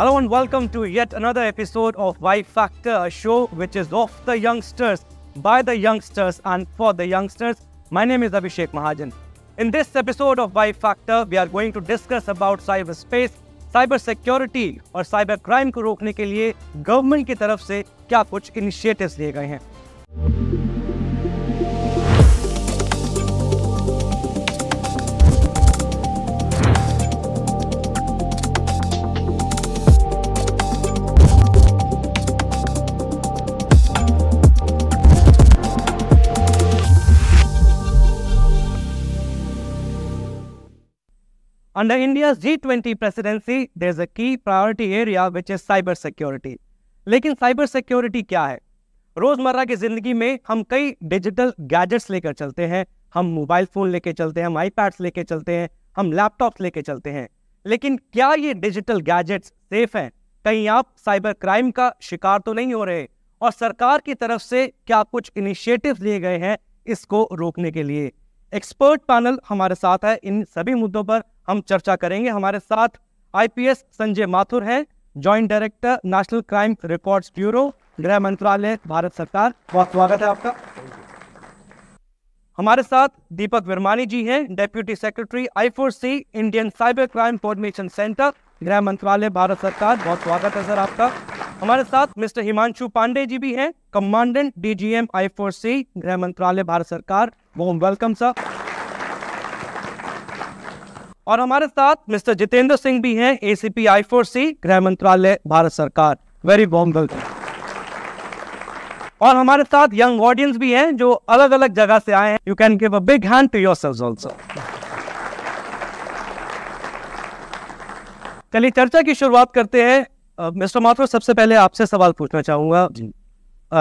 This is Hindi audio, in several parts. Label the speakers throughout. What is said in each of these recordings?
Speaker 1: Hello and welcome to yet another episode of Y Factor, a show which is of the youngsters, by the youngsters, and for the youngsters. My name is Abhishek Mahajan. In this episode of Y Factor, we are going to discuss about cyberspace, cyber security और साइबर क्राइम को रोकने के लिए गवर्नमेंट की तरफ से क्या कुछ इनिशिएटिव्स लिए गए हैं Under India's G20 presidency, there's a key priority area which is cyber security. लेकिन cyber security क्या है रोज़मर्रा की ज़िंदगी में हम कई डिजिटल गैजेट्स लेकर चलते हैं हम मोबाइल फ़ोन लेके चलते हैं हम आईपैड्स लेके चलते हैं हम लैपटॉप्स लेके चलते हैं लेकिन क्या ये डिजिटल गैजेट्स सेफ हैं कहीं आप साइबर क्राइम का शिकार तो नहीं हो रहे और सरकार की तरफ से क्या कुछ इनिशिएटिव लिए गए हैं इसको रोकने के लिए एक्सपर्ट पैनल हमारे साथ है इन सभी मुद्दों पर हम चर्चा करेंगे हमारे साथ आईपीएस संजय माथुर हैं joint director national crime records bureau गृह मंत्रालय भारत सरकार बहुत स्वागत है आपका हमारे साथ दीपक वर्मानी जी हैं deputy secretary I four C Indian cyber crime coordination centre गृह मंत्रालय भारत सरकार बहुत स्वागत है सर आपका हमारे साथ मिस्टर हिमांशु पांडे जी भी हैं commandant DGM I four C गृह मंत्रालय भारत सरकार वो वेलकम सर और हमारे साथ मिस्टर जितेंद्र सिंह भी हैं एसीपी आई फोर सी गृह मंत्रालय भारत सरकार वेरी वॉम वेलकम और हमारे साथ यंग ऑडियंस भी हैं जो अलग अलग जगह से आए हैं you can give a big hand to yourselves also चलिए चर्चा की शुरुआत करते हैं मिस्टर माथुर सबसे पहले आपसे सवाल पूछना चाहूंगा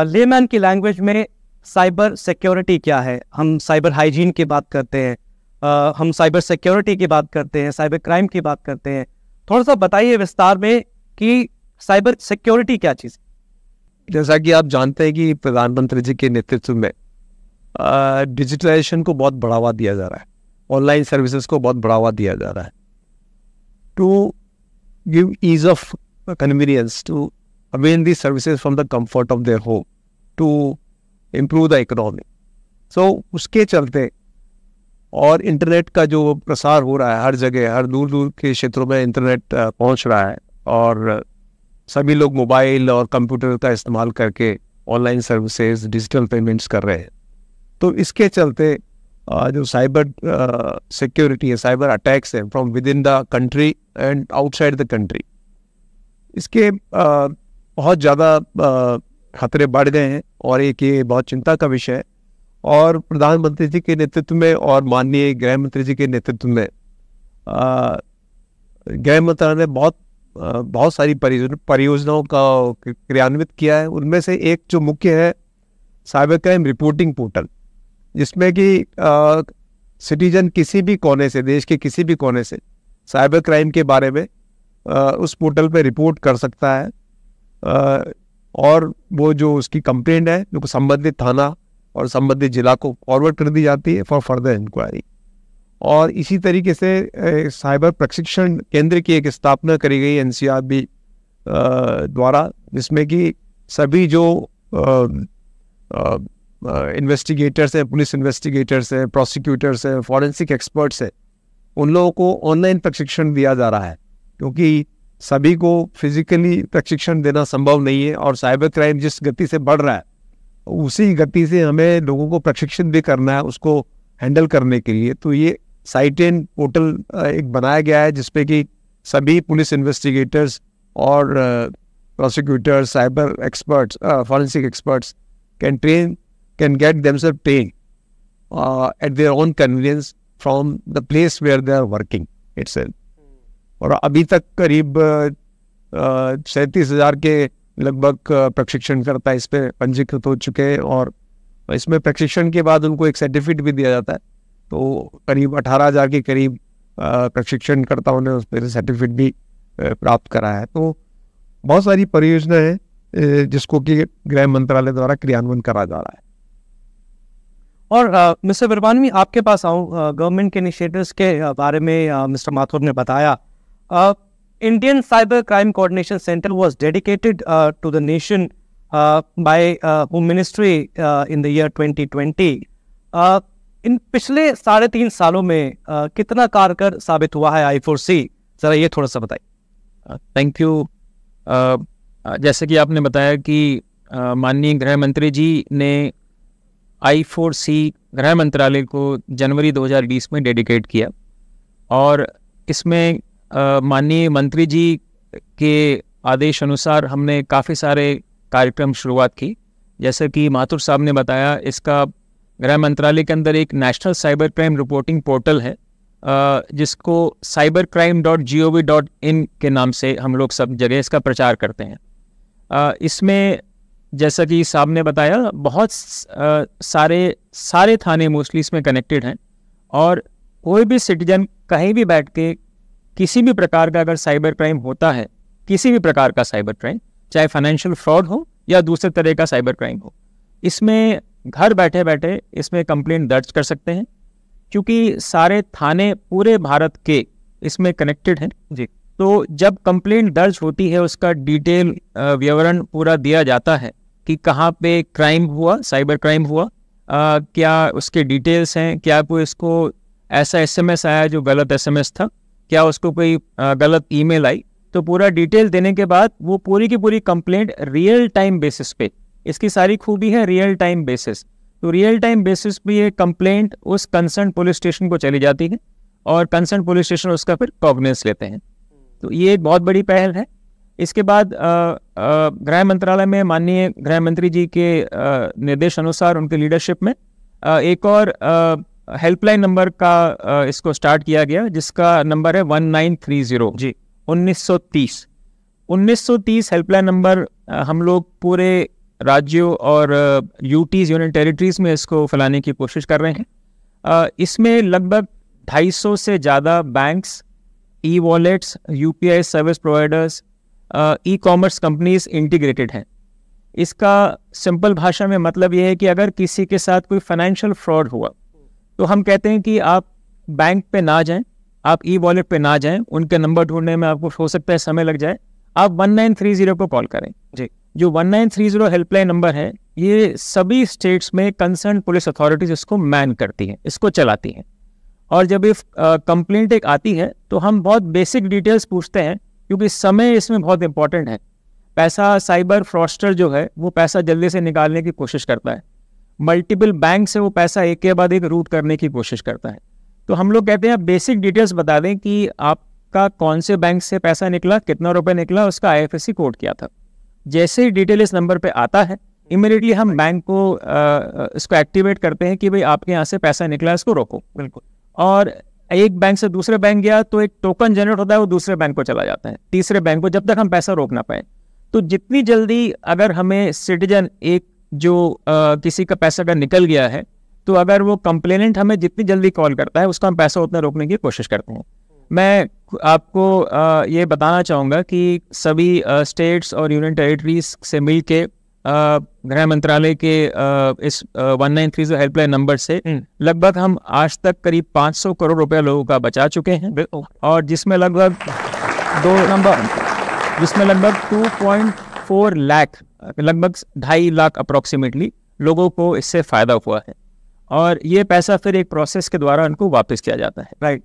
Speaker 1: लेमैन की लैंग्वेज में साइबर सिक्योरिटी क्या है हम साइबर हाइजीन की बात करते हैं हम साइबर सिक्योरिटी की बात करते हैं साइबर क्राइम की बात करते हैं थोड़ा सा बताइए विस्तार में कि साइबर सिक्योरिटी क्या चीज़
Speaker 2: जैसा कि आप जानते हैं कि प्रधानमंत्री जी के नेतृत्व में डिजिटलाइजेशन को बहुत बढ़ावा दिया जा रहा है ऑनलाइन सर्विसेज को बहुत बढ़ावा दिया जा रहा है to give ease of convenience to avail the services from the comfort of their home to improve the economy so उसके चलते और इंटरनेट का जो प्रसार हो रहा है हर जगह हर दूर दूर के क्षेत्रों में इंटरनेट पहुंच रहा है और सभी लोग मोबाइल और कंप्यूटर का इस्तेमाल करके ऑनलाइन सर्विसेज डिजिटल पेमेंट्स कर रहे हैं तो इसके चलते जो साइबर सिक्योरिटी है साइबर अटैक्स है from within the country and outside the country इसके बहुत ज़्यादा खतरे बढ़ गए हैं और एक ये बहुत चिंता का विषय है और प्रधानमंत्री जी के नेतृत्व में और माननीय गृह मंत्री जी के नेतृत्व में गृह मंत्रालय ने बहुत आ, बहुत सारी परियोजनाओं का क्रियान्वित किया है उनमें से एक जो मुख्य है साइबर क्राइम रिपोर्टिंग पोर्टल जिसमें कि सिटीजन किसी भी कोने से देश के किसी भी कोने से साइबर क्राइम के बारे में आ, उस पोर्टल पर रिपोर्ट कर सकता है आ, और वो जो उसकी कंप्लेंट है जो संबंधित थाना और संबंधित जिला को फॉरवर्ड कर दी जाती है फॉर फर्दर इंक्वायरी और इसी तरीके से साइबर प्रशिक्षण केंद्र की एक स्थापना करी गई एन द्वारा जिसमें कि सभी जो इन्वेस्टिगेटर्स हैं पुलिस इन्वेस्टिगेटर्स हैं प्रोसिक्यूटर्स हैं फॉरेंसिक एक्सपर्ट्स हैं उन लोगों को ऑनलाइन प्रशिक्षण दिया जा रहा है क्योंकि सभी को फिजिकली प्रशिक्षण देना संभव नहीं है और साइबर क्राइम जिस गति से बढ़ रहा है उसी गति से हमें लोगों को प्रशिक्षित भी करना है उसको हैंडल करने के लिए तो ये साइटेन पोर्टल एक बनाया गया है जिसपे कि सभी पुलिस इन्वेस्टिगेटर्स और prosecutors cyber experts forensic experts can train can get themselves train at their own convenience from the place where they are working it's और अभी तक करीब सैंतीस हज़ार के लगभग प्रशिक्षण करता है इस पर पंजीकृत हो चुके हैं और इसमें प्रशिक्षण के बाद उनको एक सर्टिफिकेट भी दिया जाता है तो करीब अठारह हज़ार के करीब प्रशिक्षणकर्ताओं ने उस पर सर्टिफिकेट भी प्राप्त करा है तो बहुत सारी परियोजना है जिसको कि गृह मंत्रालय द्वारा क्रियान्वयन करा जा रहा है
Speaker 1: और मिस्टर बिरवानवी आपके पास आऊँ गवर्नमेंट के इनिशिएटिव्स के बारे में मिस्टर माथुर ने बताया Indian Cyber Crime Coordination Center was dedicated uh, to the nation uh, by uh, Home Ministry uh, in the year 2020. Uh, इन पिछले साढ़े तीन सालों में uh, कितना कारगर साबित हुआ है आई फोर सी
Speaker 3: जरा ये थोड़ा सा बताइए थैंक यू जैसे कि आपने बताया कि uh, माननीय गृह मंत्री जी ने आई फोर सी गृह मंत्रालय को जनवरी 2020 में डेडिकेट किया और इसमें माननीय मंत्री जी के आदेश अनुसार हमने काफ़ी सारे कार्यक्रम शुरुआत की जैसे कि माथुर साहब ने बताया इसका गृह मंत्रालय के अंदर एक national cyber crime reporting portal है जिसको cyber crime dot G O V dot in के नाम से हम लोग सब जगह इसका प्रचार करते हैं इसमें जैसा कि साहब ने बताया बहुत सारे सारे थाने मोस्टली इसमें कनेक्टेड हैं और कोई भी सिटीजन कहीं भी बैठ के किसी भी प्रकार का अगर साइबर क्राइम होता है किसी भी प्रकार का साइबर क्राइम चाहे फाइनेंशियल फ्रॉड हो या दूसरे तरह का साइबर क्राइम हो इसमें घर बैठे बैठे इसमें कंप्लेन दर्ज कर सकते हैं क्योंकि सारे थाने पूरे भारत के इसमें कनेक्टेड हैं जी तो जब कंप्लेन दर्ज होती है उसका डिटेल विवरण पूरा दिया जाता है कि कहाँ पे क्राइम हुआ साइबर क्राइम हुआ आ, क्या उसके डिटेल्स हैं क्या कोई इसको ऐसा एसएमएस आया जो गलत एसएमएस था क्या उसको कोई गलत ईमेल आई तो पूरा डिटेल देने के बाद वो पूरी की पूरी कंप्लेंट रियल टाइम बेसिस पे इसकी सारी खूबी है रियल टाइम बेसिस तो रियल टाइम बेसिस पे ये कंप्लेंट उस कंसर्न पुलिस स्टेशन को चली जाती है और कंसर्न पुलिस स्टेशन उसका फिर कॉग्नेंस लेते हैं तो ये एक बहुत बड़ी पहल है इसके बाद गृह मंत्रालय में माननीय गृह मंत्री जी के निर्देश अनुसार उनके लीडरशिप में आ, एक और आ, हेल्पलाइन नंबर का इसको स्टार्ट किया गया जिसका नंबर है वन नाइन थ्री जीरो जी उन्नीस सौ तीस उन्नीस सौ तीस हेल्पलाइन नंबर हम लोग पूरे राज्यों और यूटीज़ यूनियन टेरिटरीज़ में इसको फैलाने की कोशिश कर रहे हैं इसमें लगभग ढाई सौ से ज़्यादा banks e wallets UPI service providers e commerce companies integrated हैं इसका सिंपल भाषा में मतलब यह है कि अगर किसी के साथ कोई फाइनेंशियल फ्रॉड हुआ तो हम कहते हैं कि आप बैंक पे ना जाएं आप ई वॉलेट पे ना जाएं उनके नंबर ढूंढने में आपको हो सकता है समय लग जाए आप वन नाइन थ्री जीरो को कॉल करें जी जो one nine three zero helpline number है ये सभी स्टेट्स में कंसर्न पुलिस अथॉरिटीज इसको मैन करती हैं इसको चलाती हैं और जब ये कंप्लेंट एक आती है तो हम बहुत बेसिक डिटेल्स पूछते हैं क्योंकि समय इसमें बहुत इंपॉर्टेंट है पैसा साइबर फ्रॉस्टर जो है वो पैसा जल्दी से निकालने की कोशिश करता है मल्टीपल बैंक से वो पैसा एक के बाद एक रूट करने की कोशिश करता है तो हम लोग कहते हैं आप बेसिक डिटेल्स बता दें कि आपका कौन से बैंक से पैसा निकला कितना रुपए निकला उसका आईएफएससी कोड क्या था जैसे ही डिटेल इस नंबर पे आता है इमिडिएटली हम बैंक को आ, इसको एक्टिवेट करते हैं कि भाई आपके यहाँ से पैसा निकला इसको रोको बिल्कुल और एक बैंक से दूसरे बैंक गया तो एक टोकन जनरेट होता है वो दूसरे बैंक को चला जाता है तीसरे बैंक को जब तक हम पैसा रोक ना पाए तो जितनी जल्दी अगर हमें सिटीजन एक जो आ, किसी का पैसा अगर निकल गया है तो अगर वो कंप्लेनेंट हमें जितनी जल्दी कॉल करता है उसका हम पैसा उतना रोकने की कोशिश करते हैं मैं आपको आ, ये बताना चाहूँगा कि सभी आ, स्टेट्स और यूनियन टेरिटरीज से मिल के गृह मंत्रालय के आ, इस one nine three helpline number से हम्म। लगभग हम आज तक करीब 500 करोड़ रुपया लोगों का बचा चुके हैं और जिसमें लगभग दो नंबर जिसमें लगभग 2.4 लाख लगभग ढाई लाख अप्रोक्सीमेटली लोगों को इससे फ़ायदा हुआ है और ये पैसा फिर एक प्रोसेस के द्वारा उनको वापस किया जाता है राइट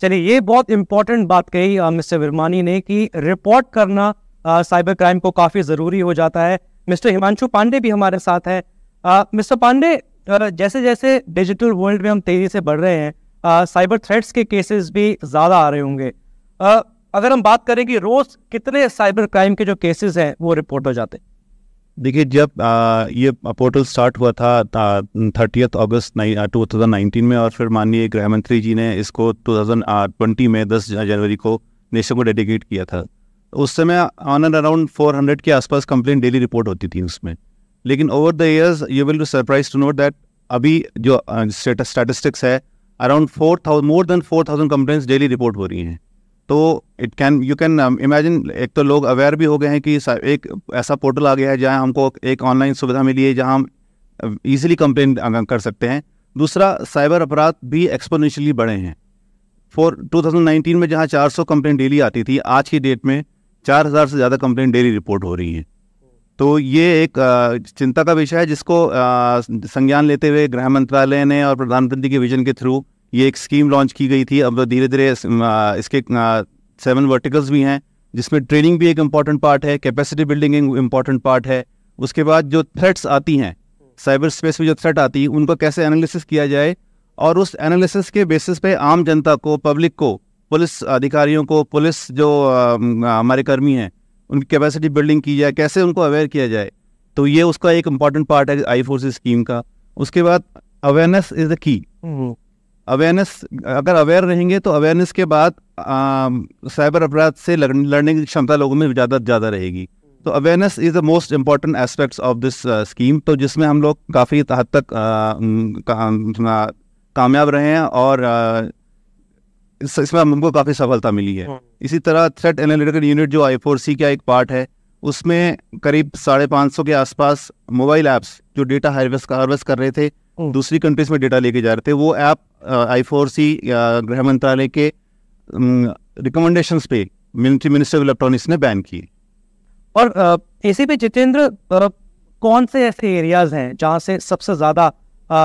Speaker 3: चलिए ये बहुत इंपॉर्टेंट बात
Speaker 1: कही मिस्टर विरमानी ने कि रिपोर्ट करना आ, साइबर क्राइम को काफ़ी ज़रूरी हो जाता है मिस्टर हिमांशु पांडे भी हमारे साथ आ, मिस्टर पांडे जैसे जैसे डिजिटल वर्ल्ड में हम तेज़ी से बढ़ रहे हैं आ, साइबर थ्रेट्स के केसेस भी ज़्यादा आ रहे होंगे अगर हम बात करें कि रोज कितने साइबर क्राइम के जो केसेस हैं वो रिपोर्ट हो जाते हैं
Speaker 4: देखिए जब आ, ये पोर्टल स्टार्ट हुआ था थर्टियथ अगस्त टू थाउजेंड में और फिर माननीय गृह मंत्री जी ने इसको टू थाउजेंड ट्वेंटी में दस जनवरी को नेशन को डेडिकेट किया था उस समय on and around four hundred के आसपास कंप्लेन डेली रिपोर्ट होती थी उसमें लेकिन over the years you will surprise to note that अभी जो स्टैटिस्टिक्स है around four thousand more than four thousand complaints daily report हो रही हैं तो it can you can imagine एक तो लोग अवेयर भी हो गए हैं कि एक ऐसा पोर्टल आ गया है जहाँ हमको एक ऑनलाइन सुविधा मिली है जहाँ हम ईजिली uh, कंप्लेन कर सकते हैं दूसरा साइबर अपराध भी एक्सपोनेंशियली बढ़े हैं फॉर 2019 में जहाँ 400 सौ कंप्लेन डेली आती थी आज की डेट में 4000 से ज़्यादा कंप्लेंट डेली रिपोर्ट हो रही हैं तो ये एक uh, चिंता का विषय है जिसको uh, संज्ञान लेते हुए गृह मंत्रालय ने और प्रधानमंत्री के विजन के थ्रू ये एक स्कीम लॉन्च की गई थी अब धीरे धीरे इसके सेवन वर्टिकल्स भी हैं जिसमें ट्रेनिंग भी एक इम्पॉर्टेंट पार्ट है कैपेसिटी बिल्डिंग एक इम्पॉर्टेंट पार्ट है उसके बाद जो थ्रेट्स आती हैं साइबर स्पेस में जो थ्रेट आती है उनको कैसे एनालिसिस किया जाए और उस एनालिसिस के बेसिस पे आम जनता को पब्लिक को पुलिस अधिकारियों को पुलिस जो हमारे कर्मी हैं उनकी कैपेसिटी बिल्डिंग की जाए कैसे उनको अवेयर किया जाए तो ये उसका एक इम्पॉर्टेंट पार्ट है आई फोर्स स्कीम का उसके बाद awareness is the key awareness अगर अवेयर रहेंगे तो अवेयरनेस के बाद साइबर um, अपराध से लड़ने की क्षमता लोगों में ज़्यादा ज़्यादा रहेगी तो awareness is the most important aspects of this scheme तो जिसमें हम लोग काफ़ी हद तक uh, का, कामयाब रहे हैं और uh, इस, इसमें हमको काफ़ी सफलता मिली है हाँ। इसी तरह थ्रेट एनालिटिकल यूनिट जो आई फोर सी का एक पार्ट है उसमें करीब साढ़े पाँच सौ के आसपास मोबाइल ऐप्स जो डेटा हार्वेस्ट हार्वेस्ट कर रहे थे हम्म। दूसरी कंट्रीज में डेटा लेके जा रहे थे वो ऐप आई फोर सी या गृह मंत्रालय के रिकमेंडेशन um, पे मिनिस्ट्री मिनिस्टर ऑफ इलेक्ट्रॉनिक्स ने बैन किए
Speaker 1: और ऐसे uh, पे जितेंद्र uh, कौन से ऐसे एरियाज हैं जहाँ से सबसे ज़्यादा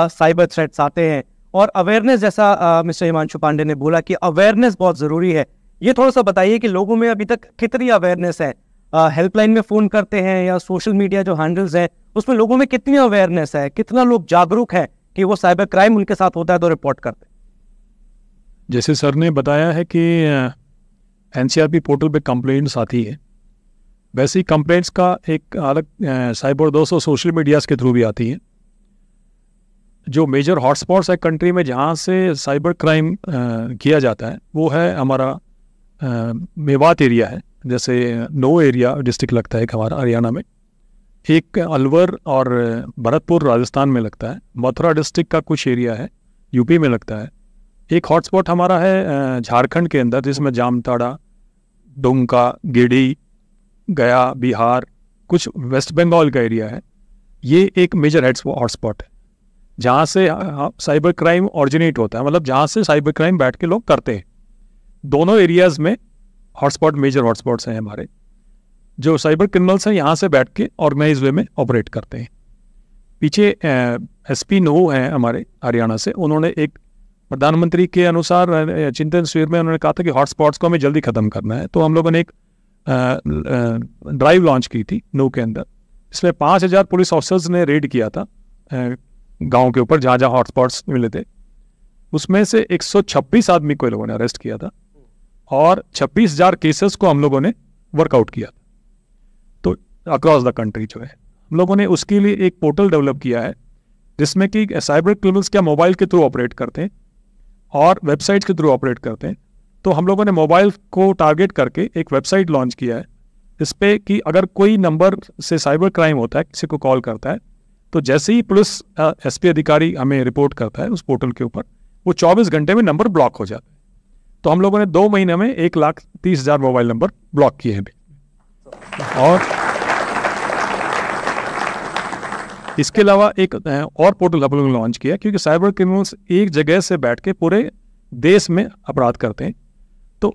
Speaker 1: साइबर थ्रेट्स आते हैं और अवेयरनेस जैसा मिस्टर हिमांशु पांडे ने बोला कि अवेयरनेस बहुत ज़रूरी है ये थोड़ा सा बताइए कि लोगों में अभी तक कितनी अवेयरनेस है हेल्पलाइन uh, में फ़ोन करते हैं या सोशल मीडिया जो हैंडल्स हैं उसमें लोगों में कितनी अवेयरनेस है कितना लोग जागरूक है कि वो साइबर क्राइम उनके
Speaker 5: साथ होता है तो रिपोर्ट करते जैसे सर ने बताया है कि एन पोर्टल पे कंप्लेंट्स आती है ही कंप्लेंट्स का एक अलग साइबर दोस्त सोशल मीडियाज़ के थ्रू भी आती है जो मेजर हॉटस्पॉट्स है कंट्री में जहाँ से साइबर क्राइम किया जाता है वो है हमारा मेवात एरिया है जैसे नो एरिया डिस्ट्रिक्ट लगता है हमारा हरियाणा में एक अलवर और भरतपुर राजस्थान में लगता है मथुरा डिस्ट्रिक्ट का कुछ एरिया है यूपी में लगता है एक हॉटस्पॉट हमारा है झारखंड के अंदर जिसमें जामताड़ा डोंका गिडी गया बिहार कुछ वेस्ट बंगाल का एरिया है ये एक मेजर हॉटस्पॉट है जहाँ से साइबर क्राइम ऑरिजिनेट होता है मतलब जहाँ से साइबर क्राइम बैठ के लोग करते हैं दोनों एरियाज़ में हॉटस्पॉट मेजर हॉटस्पॉट्स हैं हमारे जो साइबर क्रिमिनल्स हैं यहाँ से बैठ के ऑर्गेनाइज वे में ऑपरेट करते हैं पीछे एस पी नो हैं हमारे हरियाणा से उन्होंने एक प्रधानमंत्री के अनुसार चिंतन शिविर में उन्होंने कहा था कि हॉटस्पॉट्स को हमें जल्दी ख़त्म करना है तो हम लोगों ने एक ड्राइव लॉन्च की थी नो के अंदर इसमें पाँच हज़ार पुलिस ऑफिसर्स ने रेड किया था गांव के ऊपर जहाँ जहाँ हॉटस्पॉट्स मिले थे उसमें से एक आदमी को लोगों ने अरेस्ट किया था और छब्बीस केसेस को हम लोगों ने वर्कआउट किया अक्रॉस द कंट्री जो है हम लोगों ने उसके लिए एक पोर्टल डेवलप किया है जिसमें कि साइबर क्रिमिनल्स क्या मोबाइल के थ्रू ऑपरेट करते हैं और वेबसाइट के थ्रू ऑपरेट करते हैं तो हम लोगों ने मोबाइल को टारगेट करके एक वेबसाइट लॉन्च किया है इस पर कि अगर कोई नंबर से साइबर क्राइम होता है किसी को कॉल करता है तो जैसे ही पुलिस एस अधिकारी हमें रिपोर्ट करता है उस पोर्टल के ऊपर वो 24 घंटे में नंबर ब्लॉक हो जाता है तो हम लोगों ने दो महीने में एक लाख तीस हज़ार मोबाइल नंबर ब्लॉक किए हैं और इसके अलावा एक और पोर्टल आप लोगों ने लॉन्च किया क्योंकि साइबर क्रिमिनल्स एक जगह से बैठ के पूरे देश में अपराध करते हैं तो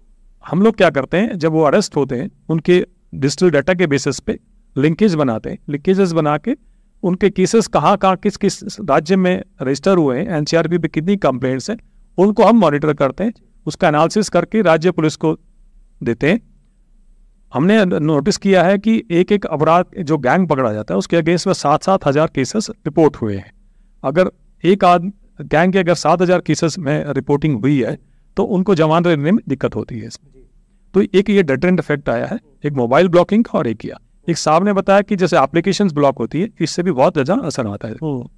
Speaker 5: हम लोग क्या करते हैं जब वो अरेस्ट होते हैं उनके डिजिटल डाटा के बेसिस पे लिंकेज बनाते हैं लिंकेजेस बना के उनके केसेस कहाँ कहाँ किस किस राज्य में रजिस्टर हुए हैं एनसीआरपी पे कितनी कंप्लेंट्स हैं उनको हम मॉनिटर करते हैं उसका एनालिसिस करके राज्य पुलिस को देते हैं हमने नोटिस किया है कि एक एक अपराध जो गैंग पकड़ा जाता है उसके अगेंस्ट में सात सात हज़ार केसेस रिपोर्ट हुए हैं अगर एक आदमी गैंग के अगर सात हज़ार केसेस में रिपोर्टिंग हुई है तो उनको जवान देने में दिक्कत होती है इसमें तो एक ये डेटरेंट इफेक्ट आया है एक मोबाइल ब्लॉकिंग और एक किया एक साहब ने बताया कि जैसे एप्लीकेशन ब्लॉक होती है इससे भी बहुत ज़्यादा असर आता है हम्म।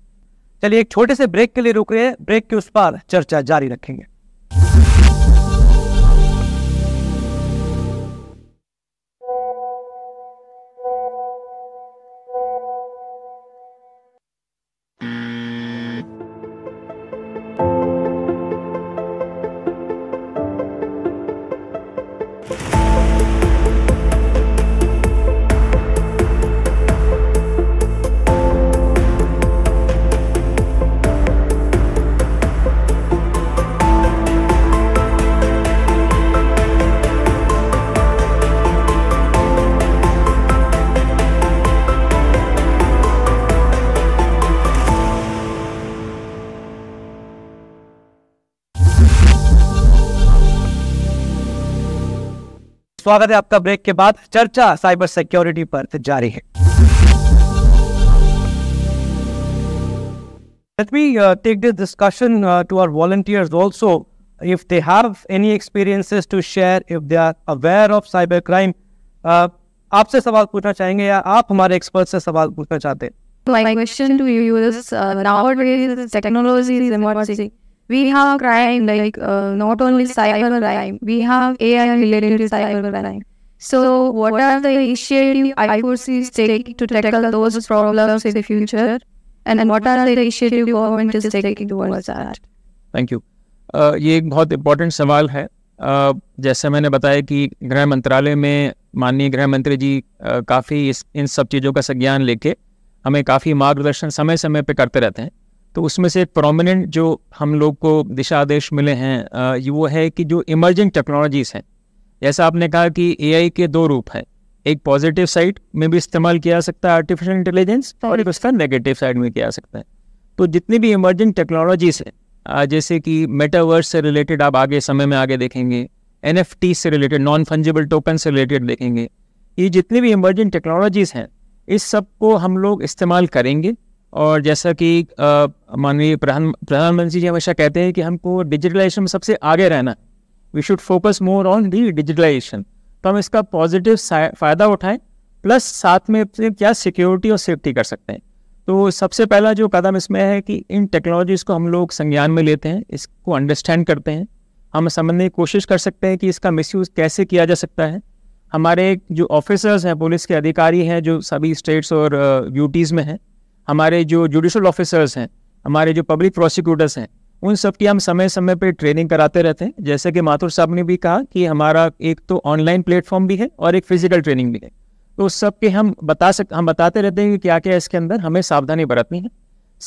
Speaker 5: चलिए एक छोटे से ब्रेक के लिए रुक रहे हैं
Speaker 1: ब्रेक के उस पर चर्चा जारी रखेंगे स्वागत है आपका ब्रेक के बाद चर्चा साइबर सिक्योरिटी पर जारी है Let me uh, take this discussion uh, to our volunteers also. If they have any experiences to share, if they are aware of cyber crime, uh, आपसे सवाल पूछना चाहेंगे या आप हमारे एक्सपर्ट से सवाल पूछना चाहते हैं My question to you is uh, nowadays technology is emerging. we have crime like uh, not only cyber crime, we have AI related cyber crime. So, what are the initiatives IOC is taking to tackle those problems in the future? And, and what are the initiatives government is taking towards that?
Speaker 3: Thank you. Uh, ये एक बहुत इम्पोर्टेंट सवाल है uh, जैसे मैंने बताया कि गृह मंत्रालय में माननीय गृह मंत्री जी uh, काफ़ी इस इन सब चीज़ों का संज्ञान लेके हमें काफ़ी मार्गदर्शन समय समय पे करते रहते हैं तो उसमें से प्रोमिनेंट जो हम लोग को दिशा आदेश मिले हैं ये वो है कि जो इमर्जिंग टेक्नोलॉजीज़ हैं जैसा आपने कहा कि ए के दो रूप हैं एक पॉजिटिव साइड में भी इस्तेमाल किया जा सकता है आर्टिफिशियल इंटेलिजेंस और एक उसका नेगेटिव साइड में किया जा सकता है तो जितनी भी इमर्जिंग टेक्नोलॉजीज़ हैं जैसे कि मेटावर्स से रिलेटेड आप आगे समय में आगे देखेंगे एन से रिलेटेड नॉन फंजिबल टोकन से रिलेटेड देखेंगे ये जितनी भी इमर्जिंग टेक्नोलॉजीज़ हैं इस सब को हम लोग इस्तेमाल करेंगे और जैसा कि माननीय प्रधान प्रधानमंत्री जी हमेशा कहते हैं कि हमको डिजिटलाइजेशन में सबसे आगे रहना we should focus more on the digitalisation तो हम इसका पॉजिटिव फ़ायदा उठाएं प्लस साथ में क्या सिक्योरिटी और सेफ्टी कर सकते हैं तो सबसे पहला जो कदम इसमें है कि इन टेक्नोलॉजीज़ को हम लोग संज्ञान में लेते हैं इसको अंडरस्टैंड करते हैं हम समझने की कोशिश कर सकते हैं कि इसका मिसयूज़ कैसे किया जा सकता है हमारे जो ऑफिसर्स हैं पुलिस के अधिकारी हैं जो सभी स्टेट्स और ड्यूटीज़ में हैं हमारे जो जुडिशल ऑफिसर्स हैं हमारे जो पब्लिक प्रोसिक्यूटर्स हैं उन सब की हम समय समय पर ट्रेनिंग कराते रहते हैं जैसे कि माथुर साहब ने भी कहा कि हमारा एक तो ऑनलाइन प्लेटफॉर्म भी है और एक फिजिकल ट्रेनिंग भी है तो सब के हम बता सक हम बताते रहते हैं कि क्या क्या इसके अंदर हमें सावधानी बरतनी है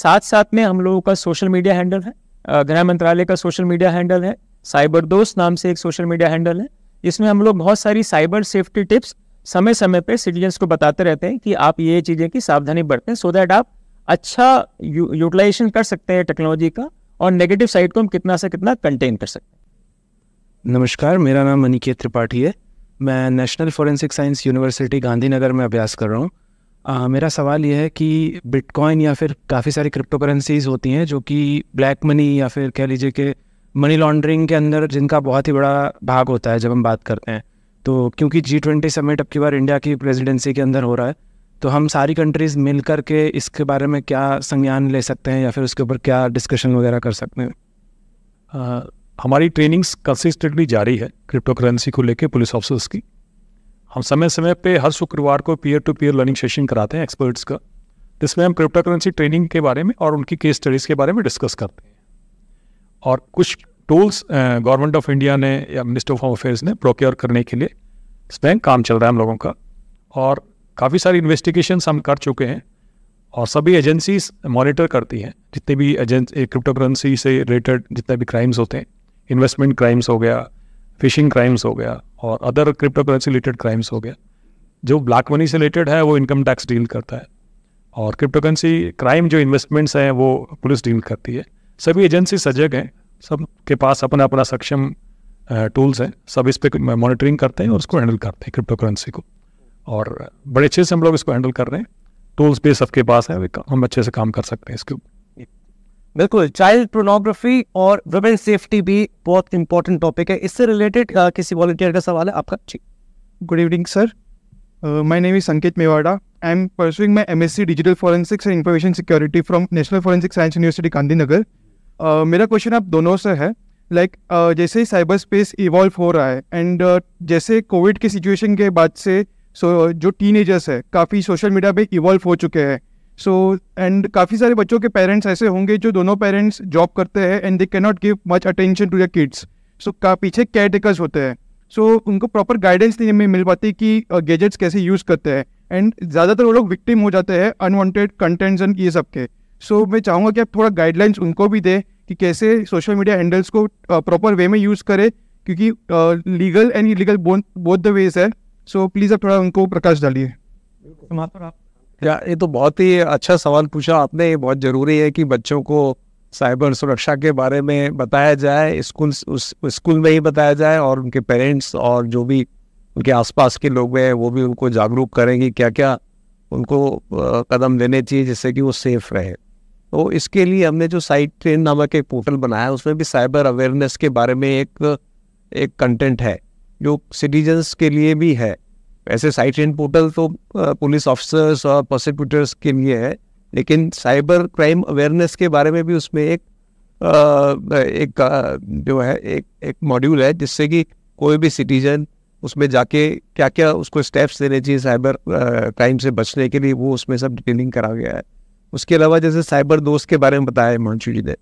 Speaker 3: साथ साथ में हम लोगों का सोशल मीडिया हैंडल है गृह मंत्रालय का सोशल मीडिया हैंडल है साइबर दोस्त नाम से एक सोशल मीडिया हैंडल है जिसमें हम लोग बहुत सारी साइबर सेफ्टी टिप्स समय समय पे सिटीजन्स को बताते रहते हैं कि आप ये चीज़ें की सावधानी बरतें सो दैट आप अच्छा यूटिलाइजेशन कर सकते हैं टेक्नोलॉजी का और नेगेटिव साइड को हम कितना से कितना कंटेन कर सकते
Speaker 4: हैं नमस्कार मेरा नाम अनिकेत त्रिपाठी
Speaker 3: है मैं national forensic science university Gandhinagar में अभ्यास कर रहा हूँ मेरा सवाल यह है कि बिटकॉइन या फिर काफ़ी सारी क्रिप्टो करेंसीज होती हैं जो कि ब्लैक मनी या फिर कह लीजिए कि मनी लॉन्ड्रिंग के अंदर जिनका बहुत ही बड़ा भाग होता है जब हम बात करते हैं तो क्योंकि जी ट्वेंटी समिट अब की बार इंडिया की प्रेसिडेंसी के अंदर हो रहा है तो हम सारी कंट्रीज़ मिल कर के इसके बारे में क्या संज्ञान ले सकते हैं या फिर उसके ऊपर क्या डिस्कशन वगैरह कर सकते
Speaker 5: हैं हमारी ट्रेनिंग्स कंसिस्टेंटली जारी है क्रिप्टो करेंसी को लेकर पुलिस ऑफिसर्स की हम समय समय पे हर शुक्रवार को peer to peer learning session कराते हैं एक्सपर्ट्स का जिसमें हम क्रिप्टो करेंसी ट्रेनिंग के बारे में और उनकी केस स्टडीज़ के बारे में डिस्कस करते हैं और कुछ टूल्स गवर्नमेंट ऑफ इंडिया ने या मिनिस्टर ऑफ होम अफेयर्स ने प्रोक्योर करने के लिए इस काम चल रहा है हम लोगों का और काफ़ी सारी इन्वेस्टिगेशन हम कर चुके हैं और सभी एजेंसीज मॉनिटर करती हैं जितने भी एजेंसी क्रिप्टो करेंसी से रिलेटेड जितने भी क्राइम्स होते हैं इन्वेस्टमेंट क्राइम्स हो गया फिशिंग क्राइम्स हो गया और other crypto currency related crimes हो गया जो ब्लैक मनी से रिलेटेड है वो इनकम टैक्स डील करता है और क्रिप्टो करेंसी क्राइम जो इन्वेस्टमेंट्स हैं वो पुलिस डील करती है सभी एजेंसी सजग हैं सब के पास अपना अपना सक्षम टूल्स हैं सब इस पर मॉनिटरिंग करते हैं और उसको हैंडल करते हैं क्रिप्टो करेंसी को और बड़े अच्छे से हम लोग इसको हैंडल कर रहे हैं टूल्स भी सबके पास है हम अच्छे से काम कर सकते हैं इसके ऊपर बिल्कुल चाइल्ड प्रोनोग्राफी
Speaker 1: और वुमेन सेफ्टी भी बहुत इंपॉर्टेंट टॉपिक है इससे रिलेटेड किसी वॉलंटियर का सवाल है आपका जी good evening sir my name is Sanket Mewada I am pursuing my
Speaker 2: MSc digital forensics and information security from national forensic science university Gandhinagar मेरा क्वेश्चन आप दोनों से है लाइक like, uh, जैसे ही साइबर स्पेस इवॉल्व हो रहा है एंड uh, जैसे कोविड की सिचुएशन के बाद से सो so, जो टीनेजर्स है काफ़ी सोशल मीडिया पे इवॉल्व हो चुके हैं सो एंड काफ़ी सारे बच्चों के पेरेंट्स ऐसे होंगे जो दोनों पेरेंट्स जॉब करते हैं and they can not give much attention to the kids so का पीछे केयर टेकर्स होते हैं सो so, उनको प्रॉपर गाइडेंस नहीं मिल पाती कि गैजेट्स कैसे यूज़ करते हैं एंड ज़्यादातर वो लोग विक्टिम हो जाते हैं अनवांटेड कंटेंट्स एंड ये सब के सो so, मैं चाहूँगा कि आप थोड़ा गाइडलाइंस उनको भी दें कि कैसे सोशल मीडिया हैंडल्स को प्रॉपर वे में यूज़ करें क्योंकि legal and illegal both the ways है सो प्लीज़ आप थोड़ा उनको प्रकाश डालिए ये तो बहुत ही अच्छा सवाल पूछा आपने ये बहुत ज़रूरी है कि बच्चों को साइबर सुरक्षा के बारे में बताया जाए स्कूल उस स्कूल में ही बताया जाए और उनके पेरेंट्स और जो भी उनके आसपास के लोग हैं वो भी उनको जागरूक करेंगे क्या क्या उनको कदम लेने चाहिए जिससे कि वो सेफ रहे तो इसके लिए हमने जो साइट ट्रेन नामक एक पोर्टल बनाया उसमें भी साइबर अवेयरनेस के बारे में एक एक कंटेंट है जो सिटीजन्स के लिए भी है ऐसे साइट ट्रेन पोर्टल तो पुलिस ऑफिसर्स और प्रोसिक्यूटर्स के लिए है लेकिन साइबर क्राइम अवेयरनेस के बारे में भी उसमें एक आ, एक आ, जो है एक एक मॉड्यूल है जिससे कि कोई भी सिटीजन उसमें जाके क्या क्या उसको स्टेप्स देने चाहिए साइबर क्राइम से बचने के लिए वो उसमें सब डिटेलिंग करा गया है उसके अलावा जैसे साइबर दोस्त के बारे में बताया है हिमांशु जी ने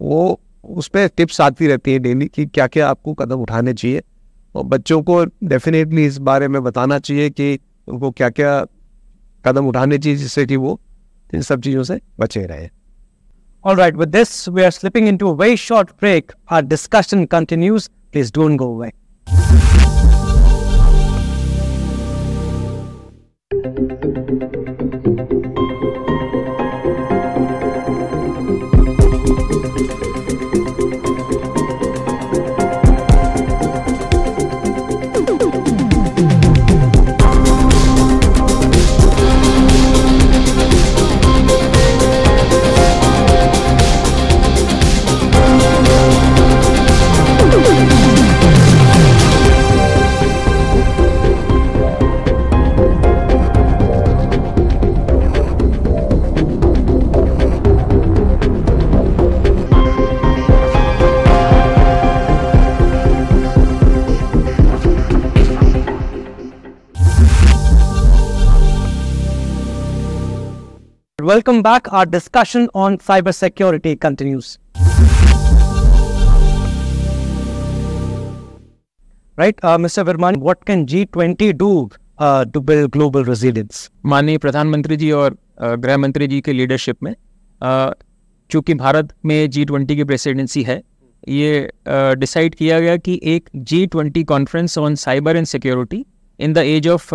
Speaker 2: वो उस पर टिप्स आती रहती है डेली कि क्या क्या आपको कदम उठाने चाहिए और बच्चों को डेफिनेटली इस बारे में बताना चाहिए कि उनको क्या क्या कदम उठाने चाहिए जिससे कि वो इन सब चीज़ों से बचे रहे
Speaker 1: All right, with this, we are slipping into a very short break. Our discussion continues. Please don't go away. Welcome back our discussion on cyber security continues right mister Verma what can G twenty do to build global resilience
Speaker 3: माननीय प्रधानमंत्री जी और uh, गृह मंत्री जी के लीडरशिप में uh, चूंकि भारत में जी ट्वेंटी की प्रेसिडेंसी है ये डिसाइड uh, किया गया कि एक G twenty conference on cyber and security in the age of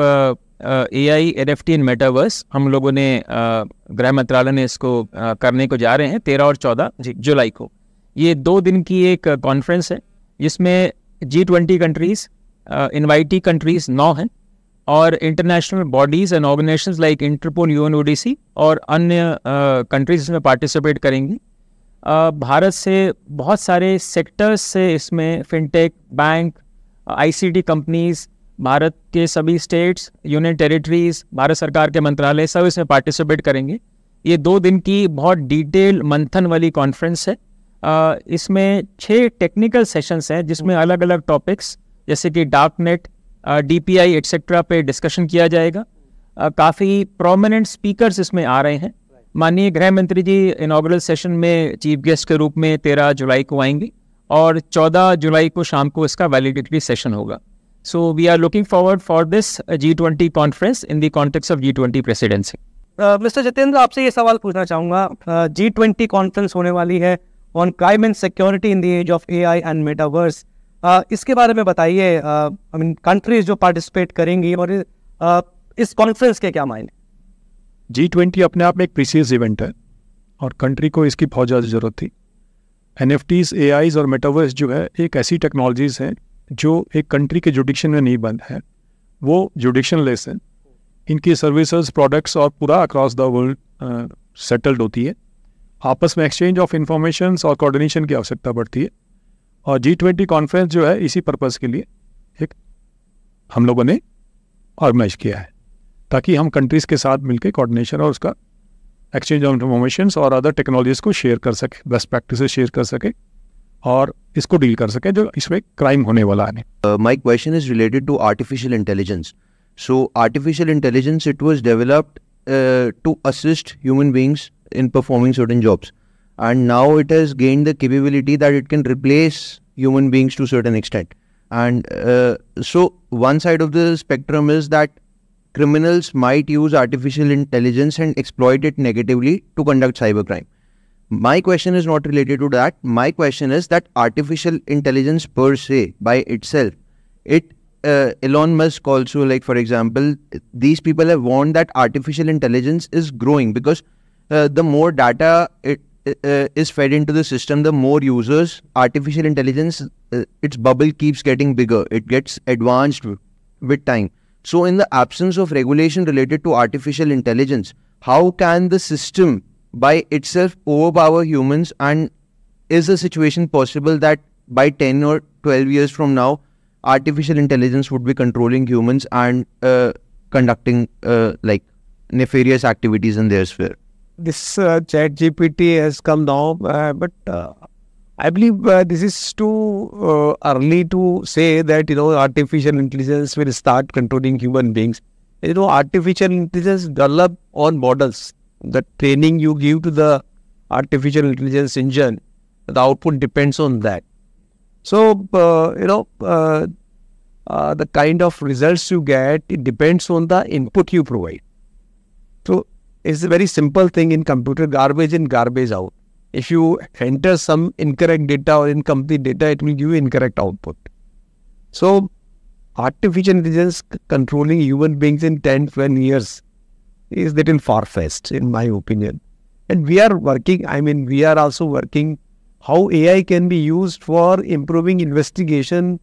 Speaker 3: A I N F T in metaverse हम लोगों ने गृह मंत्रालय ने इसको आ, करने को जा रहे हैं तेरह और चौदह जुलाई को ये दो दिन की एक कॉन्फ्रेंस है जिसमें G twenty countries invitee countries नौ हैं और international bodies and organisation like Interpol U N और अन्य कंट्रीज इसमें पार्टिसिपेट करेंगी भारत से बहुत सारे सेक्टर्स से इसमें fintech bank ICT companies Bharat के सभी स्टेट्स यूनियन टेरिटरीज भारत सरकार के मंत्रालय सब इसमें पार्टिसिपेट करेंगे ये दो दिन की बहुत डिटेल मंथन वाली कॉन्फ्रेंस है इसमें छः टेक्निकल सेशंस हैं जिसमें अलग अलग टॉपिक्स जैसे कि dark net D P I etcetera पे डिस्कशन किया जाएगा काफ़ी प्रोमिनेंट स्पीकर्स इसमें आ रहे हैं माननीय गृह मंत्री जी इनाग्रल सेशन में चीफ गेस्ट के रूप में तेरह जुलाई को आएंगे और चौदह जुलाई को शाम को इसका वैलिडिटी सेशन होगा So we are looking forward for this uh, G20 conference in the context of G20 presidency.
Speaker 1: Mister uh, Jitendra आपसे ये सवाल पूछना चाहूँगा जी ट्वेंटी कॉन्फ्रेंस होने वाली है on crime and security in the age of A I and metaverse इसके बारे में बताइए आई मीन कंट्रीज जो पार्टिसिपेट करेंगी और uh, इस कॉन्फ्रेंस के क्या मायने
Speaker 5: जी ट्वेंटी अपने आप में एक प्रीसियस इवेंट है और कंट्री को इसकी बहुत ज़्यादा ज़रूरत थी एन एफ टीज और मेटावर्स जो है एक ऐसी टेक्नोलॉजीज़ हैं जो एक कंट्री के जुडिक्शन में नहीं बंद है वो जुडिक्शन लेस है इनकी सर्विसेज प्रोडक्ट्स और पूरा अक्रॉस द वर्ल्ड सेटल्ड होती है आपस में एक्सचेंज ऑफ इंफॉर्मेशन और कोऑर्डिनेशन की आवश्यकता पड़ती है और जी ट्वेंटी कॉन्फ्रेंस जो है इसी पर्पज़ के लिए एक हम लोगों ने ऑर्गेनाइज किया है ताकि हम कंट्रीज़ के साथ मिलकर कोऑर्डिनेशन और उसका एक्सचेंज ऑफ इंफॉर्मेशन और अदर टेक्नोलॉजीज़ को शेयर कर सके बेस्ट प्रैक्टिस शेयर कर सके
Speaker 6: और इसको डील कर सके जो इसमें क्राइम होने वाला है my question is related to artificial intelligence so artificial intelligence it was developed to assist human beings in performing certain jobs and now it has gained the capability that it can replace human beings to certain extent and uh, so one side of the spectrum is that criminals might use artificial intelligence and exploit it negatively to conduct cybercrime my question is not related to that. My question is that artificial intelligence per se by itself, it uh, Elon Musk also like for example, these people have warned that artificial intelligence is growing because uh, the more data it uh, uh is fed into the system, the more users artificial intelligence uh, its bubble keeps getting bigger. It gets advanced with time. So in the absence of regulation related to artificial intelligence, how can the system by itself overpower humans? And is the situation possible that by 10 or 12 years from now, artificial intelligence would be controlling humans and uh, conducting uh, like nefarious activities in their sphere?
Speaker 2: This uh, chat GPT has come now, uh, but uh, I believe uh, this is too uh, early to say that, you know, artificial intelligence will start controlling human beings. You know, artificial intelligence develop on models the training you give to the artificial intelligence engine, the output depends on that. So, uh, you know, uh, uh, the kind of results you get, it depends on the input you provide. So, it's a very simple thing in computer garbage in, garbage out. If you enter some incorrect data or incomplete data, it will give you incorrect output. So, artificial intelligence controlling human beings in 10, 12 years is little far-fetched in my opinion. And we are working, I mean, we are also working how AI can be used for improving investigation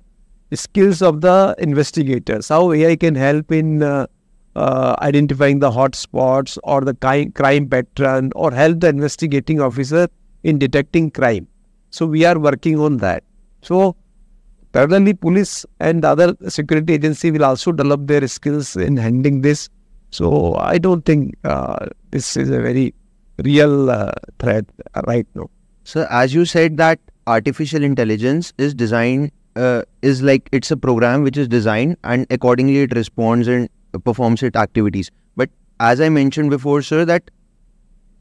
Speaker 2: skills of the investigators, how AI can help in uh, uh, identifying the hotspots or the crime pattern or help the investigating officer in detecting crime. So we are working on that. So parallelly, police and other security agency will also develop their skills in handling this so I don't think uh, this is
Speaker 6: a very real uh, threat uh, right now. So as you said that artificial intelligence is designed uh, is like it's a program which is designed and accordingly it responds and performs its activities. But as I mentioned before, sir, that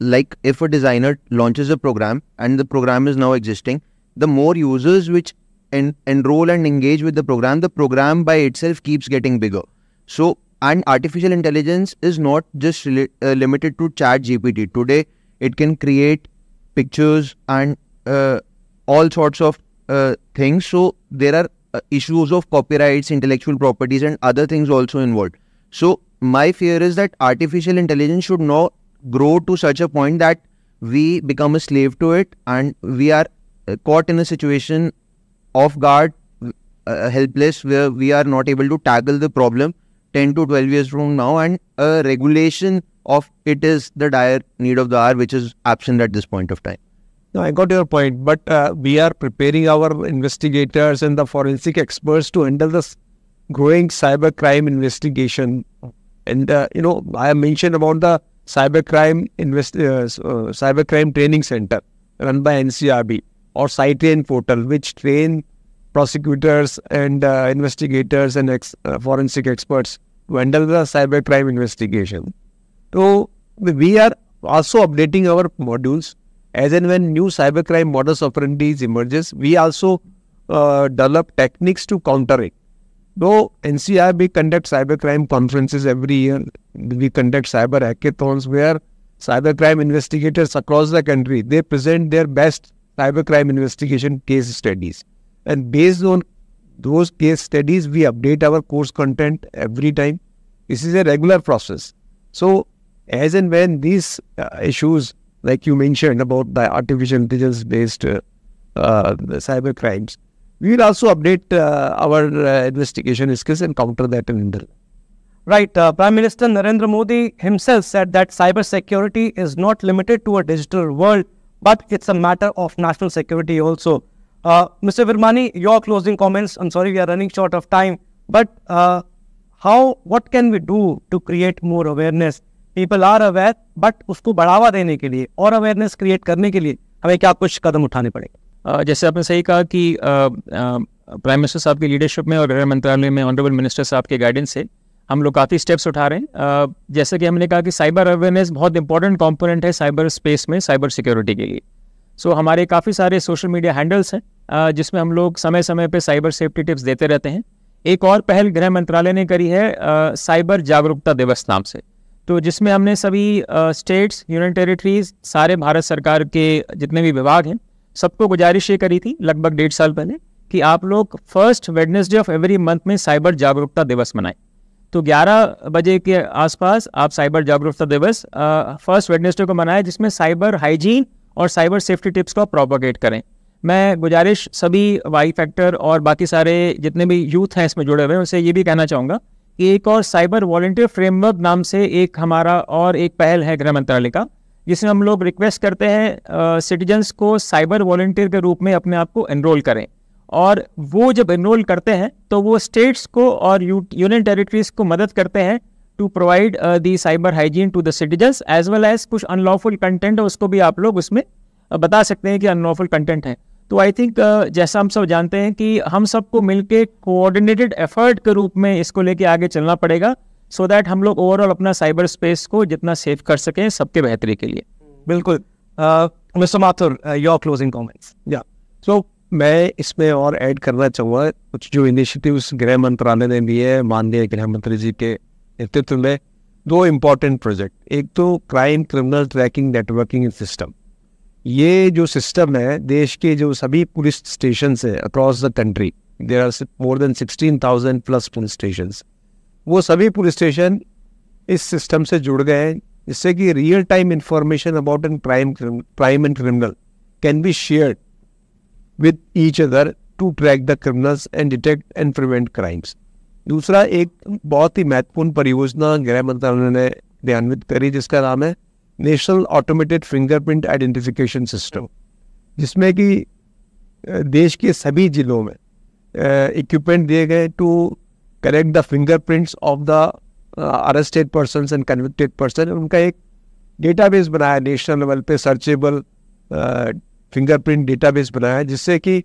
Speaker 6: like if a designer launches a program and the program is now existing, the more users which en- enroll and engage with the program, the program by itself keeps getting bigger. So and artificial intelligence is not just uh, limited to chat gpt today it can create pictures and uh, all sorts of uh, things so there are uh, issues of copyrights intellectual properties and other things also involved so my fear is that artificial intelligence should not grow to such a point that we become a slave to it and we are uh, caught in a situation off guard uh, helpless where we are not able to tackle the problem 10 to 12 years from now and a regulation of it is the dire need of the hour which is absent at this point of time.
Speaker 2: No, I got your point, but uh, we are preparing our investigators and the forensic experts to handle this growing cyber crime investigation. And uh, you know, I mentioned about the cyber crime invest uh, uh cyber crime training center run by NCRB or Citrain portal, which train prosecutors and uh, investigators and ex uh, forensic experts to handle the cybercrime investigation. So we are also updating our modules as and when new cybercrime modus operandi emerges. We also uh, develop techniques to counter it. Though NCIB conducts cybercrime conferences every year, we conduct cyber hackathons where cybercrime investigators across the country they present their best cybercrime investigation case studies. And based on those case studies, we update our course content every time. This is a regular process. So, as and when these uh, issues, like you mentioned about the artificial intelligence based uh, uh, cyber crimes, we will also update uh, our uh, investigation skills and counter that
Speaker 1: in India. Right. Uh, Prime Minister Narendra Modi himself said that cyber security is not limited to a digital world, but it's a matter of national security also. Uh, Mr. Virmani, your closing comments. I'm sorry we are running short of time, but uh, how, what can we do to create more awareness? People are aware, but उसको
Speaker 3: बढ़ावा देने के लिए और awareness create करने के लिए हमें क्या कुछ कदम उठाने पड़ेंगे uh, जैसे आपने सही कहा कि प्राइम uh, मिनिस्टर uh, साहब की लीडरशिप में और गृह मंत्रालय में ऑनरेबल मिनिस्टर साहब के गाइडेंस से हम लोग काफ़ी स्टेप्स उठा रहे हैं जैसे कि हमने कहा कि साइबर अवेयरनेस बहुत इंपॉर्टेंट कॉम्पोनेंट है साइबर स्पेस में साइबर सिक्योरिटी के लिए सो so, हमारे काफ़ी सारे सोशल मीडिया हैंडल्स हैं जिसमें हम लोग समय समय पर साइबर सेफ्टी टिप्स देते रहते हैं एक और पहल गृह मंत्रालय ने करी है आ, साइबर जागरूकता दिवस नाम से तो जिसमें हमने सभी स्टेट्स यूनियन टेरिटरीज सारे भारत सरकार के जितने भी विभाग हैं सबको गुजारिश ये करी थी लगभग डेढ़ साल पहले कि आप लोग first Wednesday of every month में साइबर जागरूकता दिवस मनाएं तो 11 बजे के आसपास आप साइबर जागरूकता दिवस फर्स्ट वेडनेसडे को मनाएं जिसमें साइबर हाइजीन और साइबर सेफ्टी टिप्स को प्रोपोगेट करें मैं गुजारिश सभी वाई फैक्टर और बाकी सारे जितने भी यूथ हैं इसमें जुड़े हुए हैं उनसे ये भी कहना चाहूँगा कि एक और साइबर वॉल्टियर फ्रेमवर्क नाम से एक हमारा और एक पहल है गृह मंत्रालय का जिसमें हम लोग रिक्वेस्ट करते हैं सिटीजन्स को साइबर वॉल्टियर के रूप में अपने आप को एनरोल करें और वो जब इनरोल करते हैं तो वो स्टेट्स को और यूनियन टेरिटरीज को मदद करते हैं to provide the cyber hygiene to the citizens as well as कुछ अनलॉफुल कंटेंट है उसको भी आप लोग उसमें uh, बता सकते हैं कि अनलॉफुल कंटेंट है तो आई थिंक uh, जैसा हम सब जानते हैं कि हम सबको मिलके कोऑर्डिनेटेड एफर्ट के रूप में इसको लेके आगे चलना पड़ेगा सो so दैट हम लोग ओवरऑल अपना साइबर स्पेस को जितना सेफ कर सकें सबके बेहतरी के लिए बिल्कुल mister Mathur your closing comments या सो
Speaker 2: मैं इसमें और ऐड करना चाहूँगा कुछ जो इनिशिएटिव्स गृह मंत्रालय ने लिए माननीय गृह मंत्री जी के नेतृत्व में दो इम्पॉर्टेंट प्रोजेक्ट एक तो crime criminal tracking networking system ये जो सिस्टम है देश के जो सभी पुलिस स्टेशन है across the country there are more than sixteen thousand plus police station वो सभी पुलिस स्टेशन इस सिस्टम से जुड़ गए हैं जिससे कि real time information about an crime crime and criminal can be share with each other to track the criminals and detect and prevent crimes दूसरा एक बहुत ही महत्वपूर्ण परियोजना गृह मंत्रालय ने क्रियान्वित करी जिसका नाम है national automated fingerprint identification system जिसमें कि देश के सभी ज़िलों में इक्विपमेंट दिए गए to collect the fingerprints of the arrested person and convicted person उनका एक डेटाबेस बनाया नेशनल लेवल पे सर्चेबल फिंगरप्रिंट डेटाबेस बनाया जिससे कि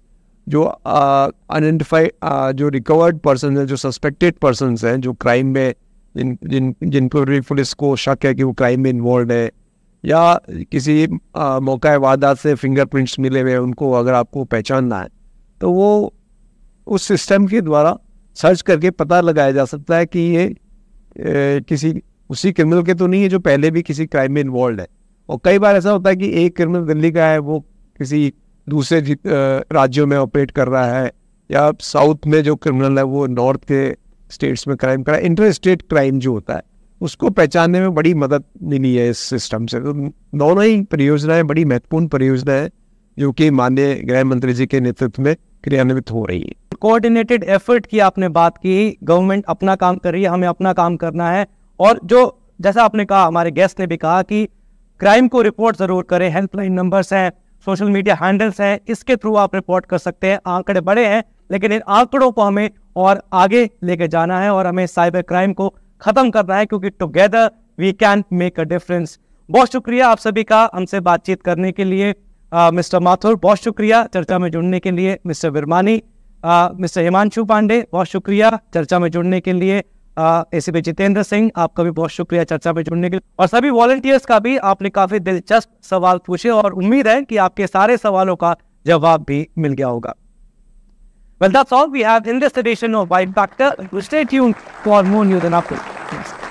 Speaker 2: जो आइडेंटिफाई जो रिकवर्ड पर्सन है जो सस्पेक्टेड पर्सन है जो क्राइम में जिन जिन जिन पर भी पुलिस को शक है कि वो क्राइम में इन्वॉल्व है या किसी आ, मौका वारदात से फिंगरप्रिंट्स मिले हुए उनको अगर आपको पहचानना है तो वो उस सिस्टम के द्वारा सर्च करके पता लगाया जा सकता है कि ये ए, किसी उसी क्रिमिनल के तो नहीं है जो पहले भी किसी क्राइम में इन्वॉल्व है और कई बार ऐसा होता है कि एक क्रिमिनल दिल्ली का है वो किसी दूसरे राज्यों में ऑपरेट कर रहा है या साउथ में जो क्रिमिनल है वो नॉर्थ के स्टेट्स में क्राइम कर रहा है इंटर स्टेट क्राइम जो होता है उसको पहचानने में बड़ी मदद मिली है इस सिस्टम से तो दोनों ही परियोजनाएं बड़ी महत्वपूर्ण परियोजना है जो कि माननीय गृह मंत्री जी के नेतृत्व में क्रियान्वित हो रही है
Speaker 1: कोऑर्डिनेटेड एफर्ट की आपने बात की गवर्नमेंट अपना काम कर रही है हमें अपना काम करना है और जो जैसा आपने कहा हमारे गेस्ट ने भी कहा कि क्राइम को रिपोर्ट ज़रूर करें हेल्पलाइन नंबर्स हैं सोशल मीडिया हैंडल्स हैं इसके थ्रू आप रिपोर्ट कर सकते हैं आंकड़े बड़े हैं लेकिन इन आंकड़ों को हमें और आगे लेके जाना है और हमें साइबर क्राइम को ख़त्म करना है क्योंकि together we can make a difference बहुत शुक्रिया आप सभी का हमसे बातचीत करने के लिए आ, मिस्टर माथुर बहुत शुक्रिया चर्चा में जुड़ने के लिए मिस्टर बिरमानी मिस्टर हिमांशु पांडे बहुत शुक्रिया चर्चा में जुड़ने के लिए ऐसे पे जितेंद्र सिंह आपका भी बहुत शुक्रिया चर्चा में जुड़ने के लिए और सभी वॉलंटियर्स का भी आपने काफी दिलचस्प सवाल पूछे और उम्मीद है कि आपके सारे सवालों का जवाब भी मिल गया होगा Well, that's all we have in this edition of White Factor. Stay tuned for more news and updates.